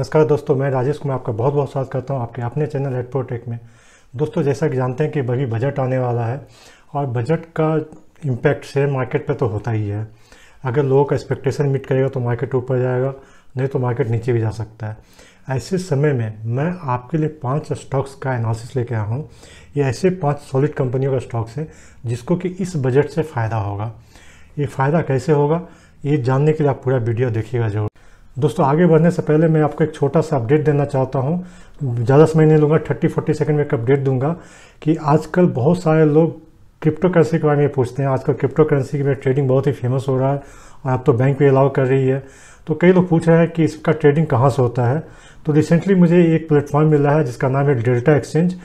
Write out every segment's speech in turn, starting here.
नमस्कार दोस्तों मैं राजेश कुमार आपका बहुत बहुत स्वागत करता हूँ आपके अपने चैनल एट प्रोटेक में दोस्तों जैसा कि जानते हैं कि अभी बजट आने वाला है और बजट का इम्पैक्ट शेयर मार्केट पर तो होता ही है अगर लोगों का एक्सपेक्टेशन मीट करेगा तो मार्केट ऊपर जाएगा नहीं तो मार्केट नीचे भी जा सकता है ऐसे समय में मैं आपके लिए पाँच स्टॉक्स का एनालिसिस लेके आया हूँ ये ऐसे पाँच सॉलिड कंपनियों का स्टॉक्स है जिसको कि इस बजट से फ़ायदा होगा ये फ़ायदा कैसे होगा ये जानने के लिए आप पूरा वीडियो देखिएगा जरूर दोस्तों आगे बढ़ने से पहले मैं आपको एक छोटा सा अपडेट देना चाहता हूँ ज़्यादा समय नहीं लूँगा थर्टी फोर्टी सेकेंड में एक अपडेट दूंगा कि आजकल बहुत सारे लोग क्रिप्टो करेंसी के बारे में पूछते हैं आजकल क्रिप्टो करेंसी की ट्रेडिंग बहुत ही फेमस हो रहा है और अब तो बैंक भी अलाउ कर रही है तो कई लोग पूछ रहे हैं कि इसका ट्रेडिंग कहाँ से होता है तो रिसेंटली मुझे एक प्लेटफॉर्म मिला है जिसका नाम है डेल्टा एक्सचेंज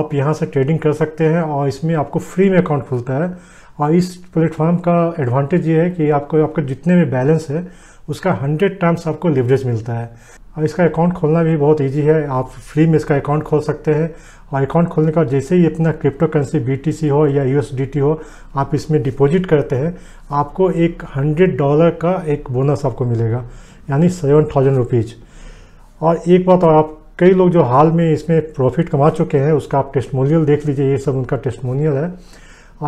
आप यहाँ से ट्रेडिंग कर सकते हैं और इसमें आपको फ्री में अकाउंट खुलता है और इस प्लेटफॉर्म का एडवांटेज ये है कि आपको आपका जितने भी बैलेंस है उसका हंड्रेड टाइम्स आपको लिवरेज मिलता है और इसका अकाउंट खोलना भी बहुत ईजी है आप फ्री में इसका अकाउंट खोल सकते हैं और अकाउंट खोलने का जैसे ही अपना क्रिप्टो करेंसी बी हो या यू हो आप इसमें डिपॉजिट करते हैं आपको एक हंड्रेड डॉलर का एक बोनस आपको मिलेगा यानी सेवन थाउजेंड रुपीज़ और एक बात और आप कई लोग जो हाल में इसमें प्रॉफिट कमा चुके हैं उसका आप टेस्टमोनियल देख लीजिए ये सब उनका टेस्टमोनियल है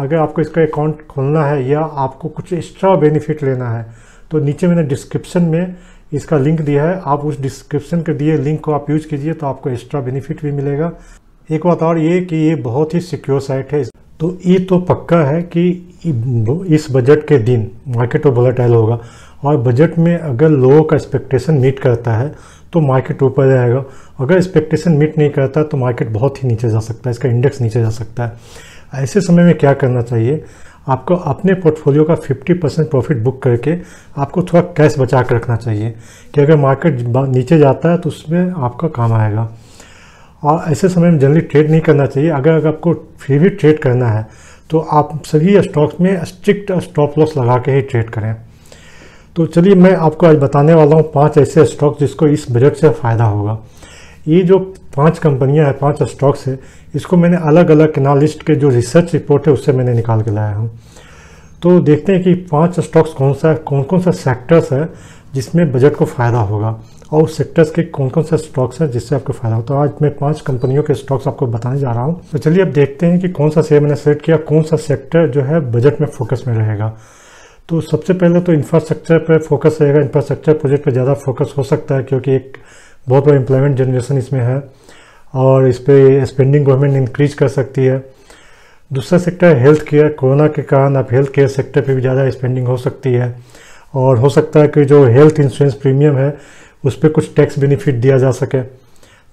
अगर आपको इसका अकाउंट खोलना है या आपको कुछ एक्स्ट्रा बेनिफिट लेना है तो नीचे मैंने डिस्क्रिप्शन में इसका लिंक दिया है आप उस डिस्क्रिप्शन के दिए लिंक को आप यूज कीजिए तो आपको एक्स्ट्रा बेनिफिट भी मिलेगा एक बात और ये कि ये बहुत ही सिक्योर साइट है तो ये तो पक्का है कि इस बजट के दिन मार्केट तो वोलेटाइल होगा और बजट में अगर लोगों का एक्सपेक्टेशन मीट करता है तो मार्केट ऊपर जाएगा अगर एक्सपेक्टेशन मीट नहीं करता तो मार्केट बहुत ही नीचे जा सकता है इसका इंडेक्स नीचे जा सकता है ऐसे समय में क्या करना चाहिए आपको अपने पोर्टफोलियो का 50 परसेंट प्रॉफिट बुक करके आपको थोड़ा कैश बचा कर रखना चाहिए कि अगर मार्केट नीचे जाता है तो उसमें आपका काम आएगा और ऐसे समय में जनरली ट्रेड नहीं करना चाहिए अगर अगर आपको फिर भी ट्रेड करना है तो आप सभी स्टॉक्स में स्ट्रिक्ट स्टॉप लॉस लगा के ही ट्रेड करें तो चलिए मैं आपको आज बताने वाला हूँ पाँच ऐसे स्टॉक जिसको इस बजट से फ़ायदा होगा ये जो पांच कंपनियां हैं पांच स्टॉक्स है इसको मैंने अलग अलग एनालिस्ट के जो रिसर्च रिपोर्ट है उससे मैंने निकाल के लाया हूँ तो देखते हैं कि पांच स्टॉक्स कौन सा कौन कौन सा सेक्टर्स है जिसमें बजट को फ़ायदा होगा और उस सेक्टर्स के कौन कौन से स्टॉक्स हैं जिससे आपको फायदा होता है तो आज मैं पांच कंपनियों के स्टॉक्स आपको बताने जा रहा हूँ तो चलिए अब देखते हैं कि कौन सा शेयर मैंने सेलेक्ट किया कौन सा सेक्टर जो है बजट में फोकस में रहेगा तो सबसे पहले तो इंफ्रास्ट्रक्चर पर फोकस रहेगा इंफ्रास्ट्रक्चर प्रोजेक्ट पर ज़्यादा फोकस हो सकता है क्योंकि एक बहुत बड़ा एम्प्लॉयमेंट जनरेशन इसमें है और इस पर स्पेंडिंग गवर्नमेंट इंक्रीज कर सकती है दूसरा सेक्टर है हेल्थ केयर कोरोना के कारण आप हेल्थ केयर सेक्टर पे भी ज़्यादा स्पेंडिंग हो सकती है और हो सकता है कि जो हेल्थ इंश्योरेंस प्रीमियम है उस पर कुछ टैक्स बेनिफिट दिया जा सके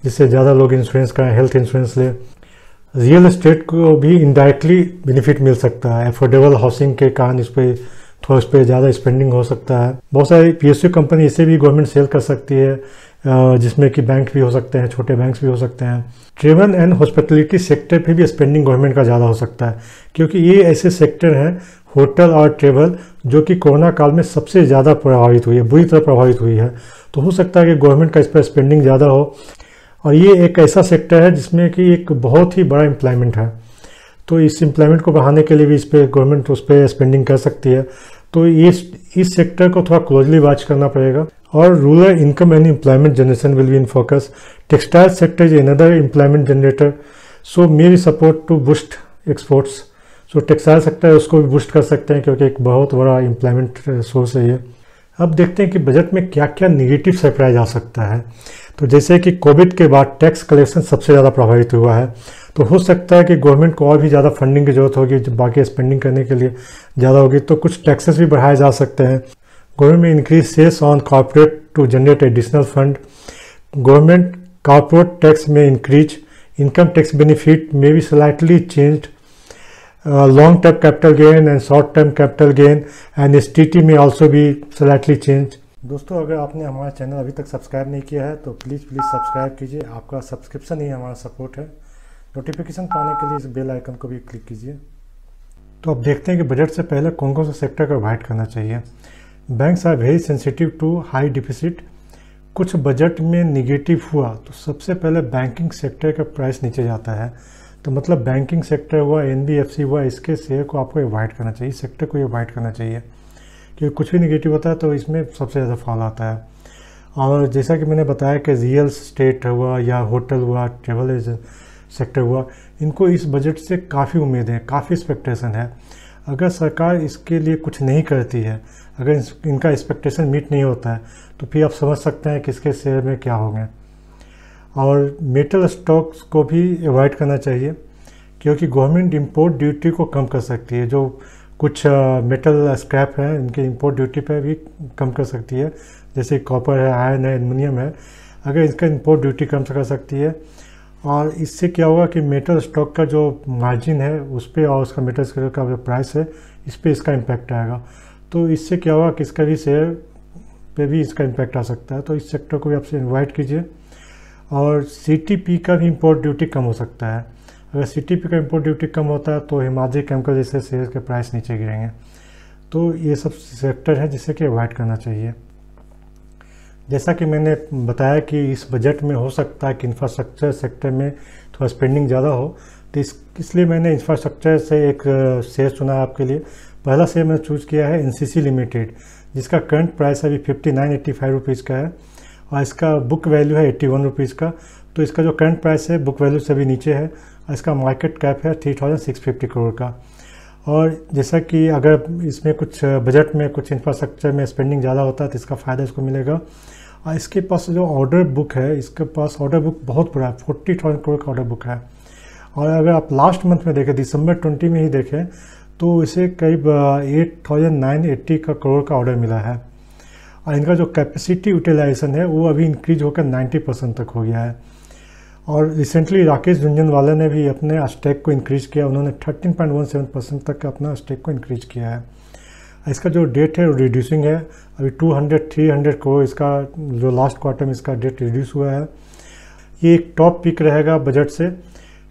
जिससे ज़्यादा लोग इंश्योरेंस करें हेल्थ इंश्योरेंस लें रियल इस्टेट को भी इनडायरेक्टली बेनिफिट मिल सकता है अफोर्डेबल हाउसिंग के कारण इस पर और उस पर ज़्यादा स्पेंडिंग हो सकता है बहुत सारी पी कंपनी इसे भी गवर्नमेंट सेल कर सकती है जिसमें कि बैंक भी हो सकते हैं छोटे बैंक्स भी हो सकते हैं ट्रेवल एंड हॉस्पिटलिटी सेक्टर पे भी स्पेंडिंग गवर्नमेंट का ज़्यादा हो सकता है क्योंकि ये ऐसे सेक्टर हैं होटल और ट्रेवल जो कि कोरोना काल में सबसे ज़्यादा प्रभावित हुई है बुरी तरह प्रभावित हुई है तो हो सकता है कि गवर्नमेंट का इस पर स्पेंडिंग ज़्यादा हो और ये एक ऐसा सेक्टर है जिसमें कि एक बहुत ही बड़ा एम्प्लॉयमेंट है तो इस एम्प्लॉयमेंट को बढ़ाने के लिए भी इस पर गवर्नमेंट उस पर स्पेंडिंग कर सकती है तो इस इस सेक्टर को थोड़ा क्लोजली वॉच करना पड़ेगा और rural income and employment generation will be in focus textile sector is another employment generator so may we support to boost exports so textile sector उसको भी बूस्ट कर सकते हैं क्योंकि एक बहुत बड़ा एम्प्लॉयमेंट सोर्स है ये अब देखते हैं कि बजट में क्या क्या निगेटिव सरप्राइज आ सकता है तो जैसे कि कोविड के बाद टैक्स कलेक्शन सबसे ज़्यादा प्रभावित हुआ है तो हो सकता है कि गवर्नमेंट को और भी ज़्यादा फंडिंग की जरूरत होगी जब बाकी स्पेंडिंग करने के लिए ज़्यादा होगी तो कुछ टैक्सेस भी बढ़ाए जा सकते हैं गवर्नमेंट में increase cess on corporate to generate additional fund government corporate tax में इंक्रीज इनकम टैक्स बेनिफिट में भी slightly changed Uh, long term capital gain and short term capital gain and its TT may also be slightly changed. दोस्तों अगर आपने हमारा channel अभी तक subscribe नहीं किया है तो प्लीज़ प्लीज़ सब्सक्राइब कीजिए आपका सब्सक्रिप्शन ही हमारा सपोर्ट है नोटिफिकेशन पाने के लिए इस बेल आइकन को भी क्लिक कीजिए तो अब देखते हैं कि बजट से पहले कौन कौन सा सेक्टर को अवॉइड करना चाहिए banks are very sensitive to high deficit कुछ बजट में निगेटिव हुआ तो सबसे पहले बैंकिंग सेक्टर का प्राइस नीचे जाता है तो मतलब बैंकिंग सेक्टर हुआ एन हुआ इसके शेयर को आपको एवॉइड करना चाहिए सेक्टर को एवॉइड करना चाहिए क्योंकि कुछ भी निगेटिव होता है तो इसमें सबसे ज़्यादा फॉल आता है और जैसा कि मैंने बताया कि रियल स्टेट हुआ या होटल हुआ ट्रेवल सेक्टर हुआ इनको इस बजट से काफ़ी उम्मीद है काफ़ी एक्सपेक्टेशन है अगर सरकार इसके लिए कुछ नहीं करती है अगर इनका एक्सपेक्टेशन मीट नहीं होता है तो फिर आप समझ सकते हैं कि इसके शेयर में क्या होंगे और मेटल स्टॉक्स को भी अवॉइड करना चाहिए क्योंकि गवर्नमेंट इंपोर्ट ड्यूटी को कम कर सकती है जो कुछ मेटल स्क्रैप हैं इनके इंपोर्ट ड्यूटी पे भी कम कर सकती है जैसे कॉपर है आयरन है एलमिनियम है अगर इसका इंपोर्ट ड्यूटी कम कर सकती है और इससे क्या होगा कि मेटल स्टॉक का जो मार्जिन है उस पर और उसका मेटल स्क्रैप का जो प्राइस है इस पर इसका इम्पैक्ट आएगा तो इससे क्या होगा कि इसका भी शेयर पे भी इसका इम्पैक्ट आ सकता है तो इस सेक्टर को भी आपसे इन्वाइट कीजिए और सी का भी इम्पोर्ट ड्यूटी कम हो सकता है अगर सी का इम्पोर्ट ड्यूटी कम होता है तो हिमाचल केमिकल जैसे शेयर के प्राइस नीचे गिरेंगे तो ये सब सेक्टर है जिसे कि अवॉइड करना चाहिए जैसा कि मैंने बताया कि इस बजट में हो सकता है कि इंफ्रास्ट्रक्चर सेक्टर में थोड़ा स्पेंडिंग ज़्यादा हो तो इस इसलिए मैंने इंफ्रास्ट्रक्चर से एक शेयर चुना आपके लिए पहला शेयर मैंने चूज़ किया है एन लिमिटेड जिसका करंट प्राइस अभी fifty nine eighty five rupees का है और इसका बुक वैल्यू है एट्टी वन रुपीज़ का तो इसका जो करंट प्राइस है बुक वैल्यू से भी नीचे है और इसका मार्केट कैप है three thousand six fifty crore का और जैसा कि अगर इसमें कुछ बजट में कुछ इंफ्रास्ट्रक्चर में स्पेंडिंग ज़्यादा होता है तो इसका फ़ायदा इसको मिलेगा और इसके पास जो ऑर्डर बुक है इसके पास ऑर्डर बुक बहुत बड़ा है फोर्टी थाउजेंड करोड़ का ऑर्डर बुक है और अगर आप लास्ट मंथ में देखें दिसंबर ट्वेंटी में ही देखें तो इसे करीब एट थाउजेंड नाइन एट्टी का करोड़ का ऑर्डर मिला है और इनका जो कैपेसिटी यूटिलाइजेशन है वो अभी इंक्रीज होकर नाइन्टी परसेंट तक हो गया है और रिसेंटली राकेश झुंझुनवाला ने भी अपने स्टेक को इंक्रीज किया उन्होंने thirteen point one seven percent तक अपना स्टेक को इंक्रीज किया है इसका जो डेट है वो रिड्यूसिंग है अभी थ्री हंड्रेड को इसका जो लास्ट क्वार्टर में इसका डेट रिड्यूस हुआ है ये एक टॉप पिक रहेगा बजट से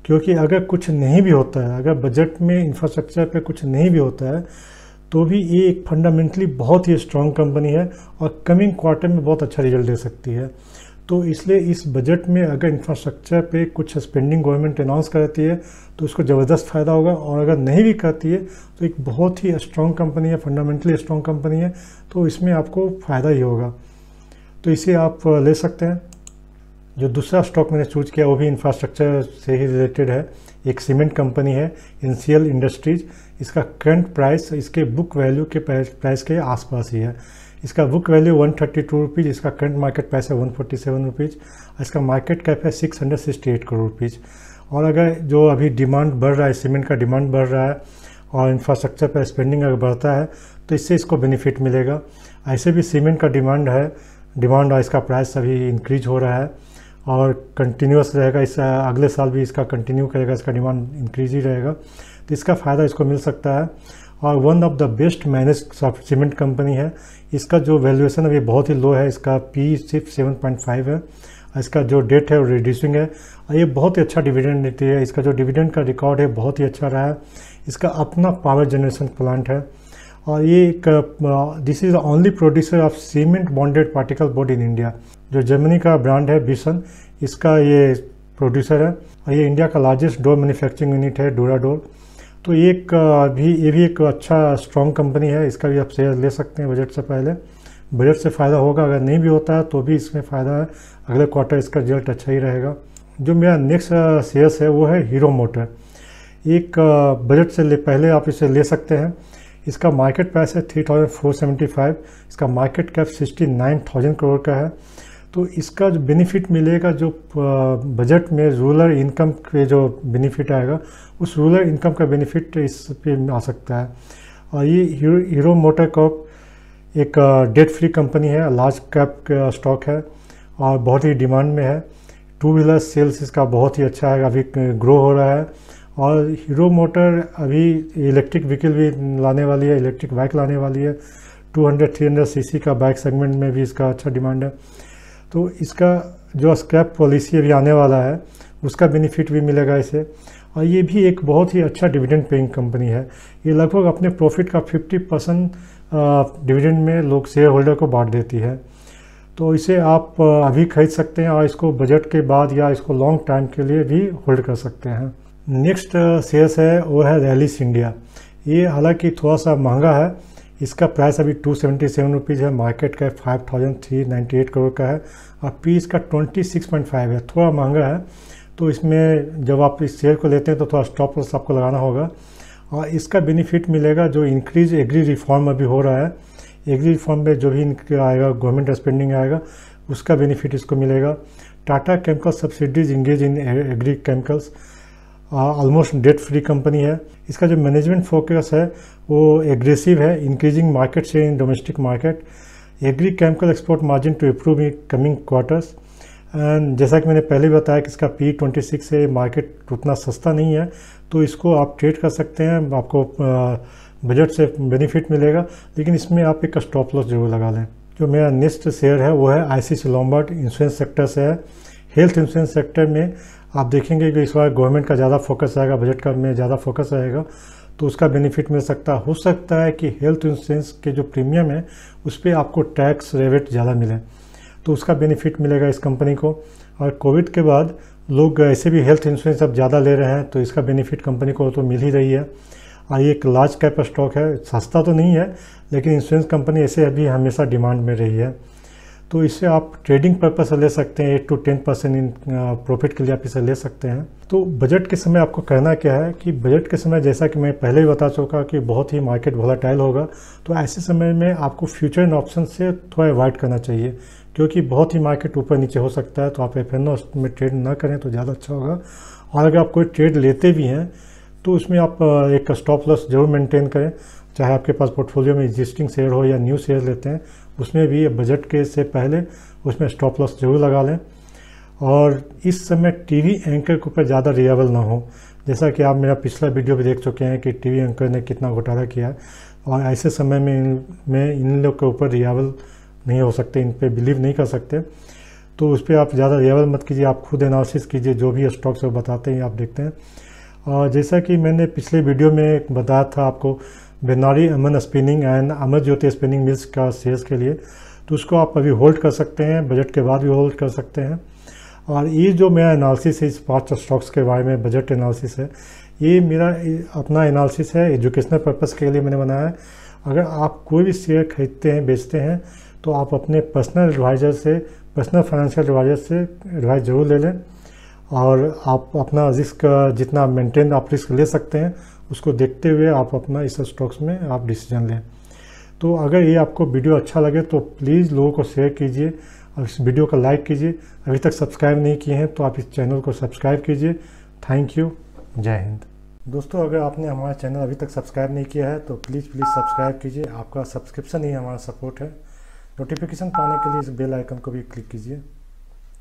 क्योंकि अगर कुछ नहीं भी होता है अगर बजट में इंफ्रास्ट्रक्चर पे कुछ नहीं भी होता है तो भी ये एक फंडामेंटली बहुत ही स्ट्रांग कंपनी है और कमिंग क्वार्टर में बहुत अच्छा रिजल्ट दे सकती है तो इसलिए इस बजट में अगर इंफ्रास्ट्रक्चर पे कुछ स्पेंडिंग गवर्नमेंट अनाउंस करती है तो उसको ज़बरदस्त फ़ायदा होगा और अगर नहीं भी करती है तो एक बहुत ही स्ट्रांग कंपनी है फंडामेंटली स्ट्रांग कंपनी है तो इसमें आपको फ़ायदा ही होगा तो इसे आप ले सकते हैं जो दूसरा स्टॉक मैंने चूज किया वो भी इंफ्रास्ट्रक्चर से ही रिलेटेड है एक सीमेंट कंपनी है एनसीएल इंडस्ट्रीज इसका करंट प्राइस इसके बुक वैल्यू के प्राइस के आसपास ही है इसका book value one thirty two rupees इसका करंट मार्केट प्राइस है वन फोर्टी सेवन रुपीज़ इसका मार्केट कैप है six hundred sixty eight crore rupees और अगर जो अभी डिमांड बढ़ रहा है सीमेंट का डिमांड बढ़ रहा है और इंफ्रास्ट्रक्चर पर स्पेंडिंग अगर बढ़ता है तो इससे इसको बेनिफिट मिलेगा ऐसे भी सीमेंट का डिमांड है डिमांड और इसका प्राइस अभी इंक्रीज हो रहा है और कंटिन्यूस रहेगा इस अगले साल भी इसका कंटिन्यू करेगा इसका डिमांड इंक्रीज ही रहेगा तो इसका फ़ायदा इसको मिल सकता है और one of the best manage soft cement company है इसका जो वैल्यूएशन है बहुत ही लो है इसका पी सिर्फ सेवन पॉइंट फाइव है इसका जो डेट है वो रिड्यूसिंग है और ये बहुत ही अच्छा डिविडेंड देती है इसका जो डिविडेंड का रिकॉर्ड है बहुत ही अच्छा रहा है इसका अपना पावर जनरेशन प्लांट है और ये एक this is only producer of cement bonded particle board in India जो जर्मनी का ब्रांड है बिसन इसका ये प्रोड्यूसर है और ये इंडिया का लार्जेस्ट डोर मैन्युफैक्चरिंग यूनिट है डोरा डोर तो ये एक भी ये भी एक अच्छा स्ट्रॉन्ग कंपनी है इसका भी आप शेयर ले सकते हैं बजट से पहले बजट से फ़ायदा होगा अगर नहीं भी होता है तो भी इसमें फ़ायदा है अगले क्वार्टर इसका रिजल्ट अच्छा ही रहेगा जो मेरा नेक्स्ट शेयर्स है वो है हीरो मोटर एक बजट से ले पहले आप इसे ले सकते हैं इसका मार्केट प्राइस है three thousand four seventy five इसका market cap sixty nine thousand crore का है तो इसका जो बेनिफिट मिलेगा जो बजट में रूरल इनकम के जो बेनिफिट आएगा उस रूरल इनकम का बेनिफिट इस पे आ सकता है और ये हीरो, हीरो मोटर कॉप एक डेट फ्री कंपनी है लार्ज कैप स्टॉक है और बहुत ही डिमांड में है टू व्हीलर सेल्स इसका बहुत ही अच्छा है अभी ग्रो हो रहा है और हीरो मोटर अभी इलेक्ट्रिक व्हीकल भी लाने वाली है इलेक्ट्रिक बाइक लाने वाली है 200 300 सीसी का बाइक सेगमेंट में भी इसका अच्छा डिमांड है तो इसका जो स्क्रैप पॉलिसी अभी आने वाला है उसका बेनिफिट भी मिलेगा इसे और ये भी एक बहुत ही अच्छा डिविडेंड पेइंग कंपनी है ये लगभग अपने प्रॉफिट का 50 परसेंट डिविडेंड में लोग शेयर होल्डर को बांट देती है तो इसे आप अभी खरीद सकते हैं और इसको बजट के बाद या इसको लॉन्ग टाइम के लिए भी होल्ड कर सकते हैं नेक्स्ट शेयर्स है वो है रैलिस इंडिया ये हालांकि थोड़ा सा महंगा है इसका प्राइस अभी टू सेवेंटी सेवन रुपीज़ है मार्केट का five thousand three ninety eight crore का है और पी इसका ट्वेंटी सिक्स पॉइंट फाइव है थोड़ा महंगा है तो इसमें जब आप इस शेयर को लेते हैं तो थोड़ा स्टॉप लॉस आपको लगाना होगा और इसका बेनिफिट मिलेगा जो इंक्रीज एग्री रिफॉर्म अभी हो रहा है एग्री रिफॉर्म में जो भी आएगा गवर्नमेंट स्पेंडिंग आएगा उसका बेनिफिट इसको मिलेगा Tata chemical subsidiaries engage in agri chemicals almost debt free company है इसका जो मैनेजमेंट फोकस है वो एग्रेसिव है increasing market share in domestic market agri chemical export margin to improve in coming quarters and जैसा कि मैंने पहले बताया कि इसका पी ट्वेंटी सिक्स है मार्केट उतना सस्ता नहीं है तो इसको आप ट्रेड कर सकते हैं आपको बजट से बेनिफिट मिलेगा लेकिन इसमें आप एक स्टॉप लॉस जरूर लगा लें जो मेरा नेक्स्ट शेयर है वो है आई सी सी लॉम्बर्ट इंश्योरेंस सेक्टर से है हेल्थ इंश्योरेंस सेक्टर में आप देखेंगे कि इस बार गवर्नमेंट का ज़्यादा फोकस रहेगा बजट का में ज़्यादा फोकस रहेगा तो उसका बेनिफिट मिल सकता हो सकता है कि हेल्थ इंश्योरेंस के जो प्रीमियम है उस पर आपको टैक्स रेवेट ज़्यादा मिले तो उसका बेनिफिट मिलेगा इस कंपनी को और कोविड के बाद लोग ऐसे भी हेल्थ इंश्योरेंस अब ज़्यादा ले रहे हैं तो इसका बेनिफिट कंपनी को तो मिल ही रही है और ये एक लार्ज कैप स्टॉक है सस्ता तो नहीं है लेकिन इंश्योरेंस कंपनी ऐसे अभी हमेशा डिमांड में रही है तो इसे आप ट्रेडिंग पर्पज़ से ले सकते हैं eight to ten percent in profit के लिए आप इसे ले सकते हैं तो बजट के समय आपको कहना क्या है कि बजट के समय जैसा कि मैं पहले ही बता चुका कि बहुत ही मार्केट वोलाटाइल होगा तो ऐसे समय में आपको फ्यूचर एंड ऑप्शन से थोड़ा अवॉइड करना चाहिए क्योंकि बहुत ही मार्केट ऊपर नीचे हो सकता है तो आप एफ में ट्रेड ना करें तो ज़्यादा अच्छा होगा और अगर आप कोई ट्रेड लेते भी हैं तो उसमें आप एक स्टॉप लॉस जरूर मेंटेन करें चाहे आपके पास पोर्टफोलियो में एग्जिस्टिंग शेयर हो या न्यू शेयर लेते हैं उसमें भी बजट के से पहले उसमें स्टॉप लॉस जरूर लगा लें और इस समय टीवी एंकर के ऊपर ज़्यादा रियावल ना हो जैसा कि आप मेरा पिछला वीडियो भी देख चुके हैं कि टीवी एंकर ने कितना घोटाला किया और ऐसे समय में इन में इन लोग के ऊपर रियावल नहीं हो सकते इन पर बिलीव नहीं कर सकते तो उस पर आप ज़्यादा रियावल मत कीजिए आप खुद एनालिसिस कीजिए जो भी स्टॉक्स वो बताते हैं आप देखते हैं और जैसा कि मैंने पिछले वीडियो में बताया था आपको Banari Amman spinning and Amar Jyoti spinning mills का शेयर्स के लिए तो उसको आप अभी होल्ड कर सकते हैं बजट के बाद भी होल्ड कर सकते हैं और ये जो मेरा एनालिसिस है इस पाँच स्टॉक्स के बारे में बजट एनालिसिस है ये मेरा अपना एनालिसिस है एजुकेशनल पर्पस के लिए मैंने बनाया है अगर आप कोई भी शेयर खरीदते हैं बेचते हैं तो आप अपने पर्सनल एडवाइज़र से पर्सनल फाइनेंशियल एडवाइज़र से एडवाइस ज़रूर ले लें और आप अपना रिस्क जितना मेंटेन आप रिस्क ले सकते हैं उसको देखते हुए आप अपना इस स्टॉक्स में आप डिसीजन लें तो अगर ये आपको वीडियो अच्छा लगे तो प्लीज़ लोगों को शेयर कीजिए और इस वीडियो का लाइक कीजिए अभी तक सब्सक्राइब नहीं किए हैं तो आप इस चैनल को सब्सक्राइब कीजिए थैंक यू जय हिंद दोस्तों अगर आपने हमारा चैनल अभी तक सब्सक्राइब नहीं किया है तो प्लीज़ प्लीज़ सब्सक्राइब कीजिए आपका सब्सक्रिप्शन ही हमारा सपोर्ट है नोटिफिकेशन पाने के लिए इस बेल आइकन को भी क्लिक कीजिए